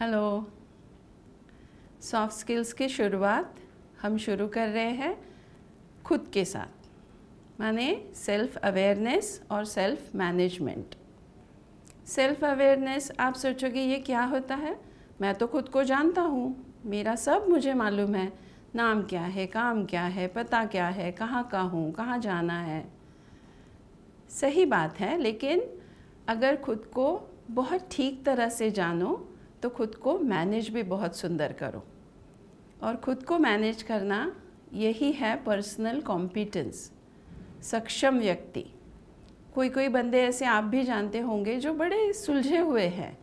hello soft skills की शुरुआत हम शुरू कर रहे हैं खुद के साथ माने सेल्फ अवेयरनेस और सेल्फ मैनेजमेंट सेल्फ अवेयरनेस आप सोचोगे ये क्या होता है मैं तो खुद को जानता हूँ मेरा सब मुझे मालूम है नाम क्या है काम क्या है पता क्या है कहाँ का हूँ कहाँ जाना है सही बात है लेकिन अगर खुद को बहुत ठीक तरह से जानो तो खुद को मैनेज भी बहुत सुंदर करो और खुद को मैनेज करना यही है पर्सनल कॉम्पिटेंस सक्षम व्यक्ति कोई कोई बंदे ऐसे आप भी जानते होंगे जो बड़े सुलझे हुए हैं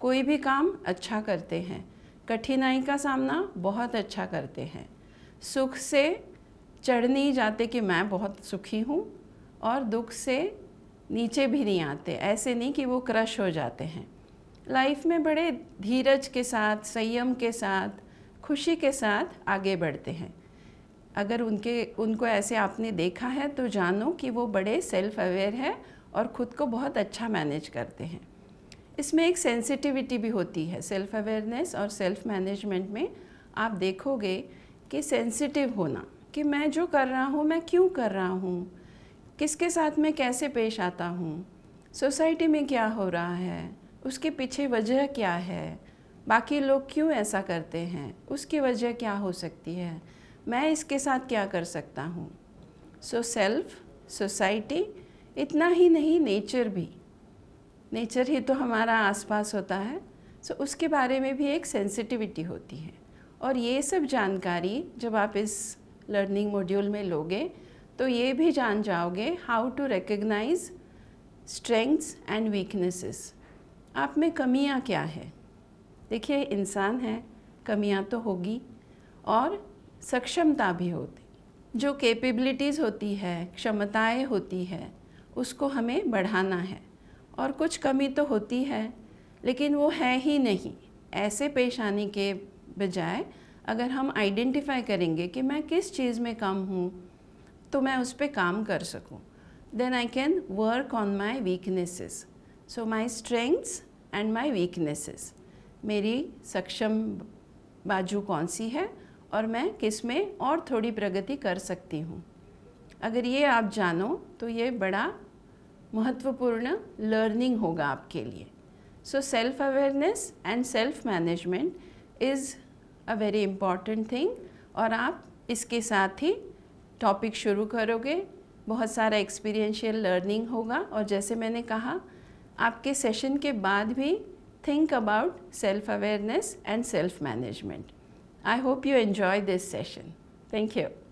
कोई भी काम अच्छा करते हैं कठिनाई का सामना बहुत अच्छा करते हैं सुख से चढ़ नहीं जाते कि मैं बहुत सुखी हूँ और दुख से नीचे भी नहीं आते ऐसे नहीं कि वो क्रश हो जाते हैं लाइफ में बड़े धीरज के साथ संयम के साथ खुशी के साथ आगे बढ़ते हैं अगर उनके उनको ऐसे आपने देखा है तो जानो कि वो बड़े सेल्फ अवेयर हैं और ख़ुद को बहुत अच्छा मैनेज करते हैं इसमें एक सेंसिटिविटी भी होती है सेल्फ अवेयरनेस और सेल्फ मैनेजमेंट में आप देखोगे कि सेंसिटिव होना कि मैं जो कर रहा हूँ मैं क्यों कर रहा हूँ किसके साथ मैं कैसे पेश आता हूँ सोसाइटी में क्या हो रहा है उसके पीछे वजह क्या है बाकी लोग क्यों ऐसा करते हैं उसकी वजह क्या हो सकती है मैं इसके साथ क्या कर सकता हूँ सो सेल्फ सोसाइटी इतना ही नहीं नेचर भी नेचर ही तो हमारा आसपास होता है सो so, उसके बारे में भी एक सेंसिटिविटी होती है और ये सब जानकारी जब आप इस लर्निंग मॉड्यूल में लोगे तो ये भी जान जाओगे how to recognise strengths and weaknesses आप में कमियां क्या है देखिए इंसान है कमियां तो होगी और सक्षमता भी होती जो कैपेबिलिटीज़ होती है क्षमताएं होती है उसको हमें बढ़ाना है और कुछ कमी तो होती है लेकिन वो है ही नहीं ऐसे पेश आने के बजाय अगर हम आइडेंटिफाई करेंगे कि मैं किस चीज़ में कम हूँ तो मैं उस पर काम कर सकूँ then I can work on my weaknesses so my strengths and my weaknesses मेरी सक्षम बाजू कौन सी है और मैं किस में और थोड़ी प्रगति कर सकती हूँ अगर ये आप जानो तो ये बड़ा महत्वपूर्ण लर्निंग होगा आपके लिए so self awareness and self management is a very important thing और आप इसके साथ ही टॉपिक शुरू करोगे बहुत सारा एक्सपीरियंशियल लर्निंग होगा और जैसे मैंने कहा आपके सेशन के बाद भी think about self awareness and self management I hope you enjoy this session thank you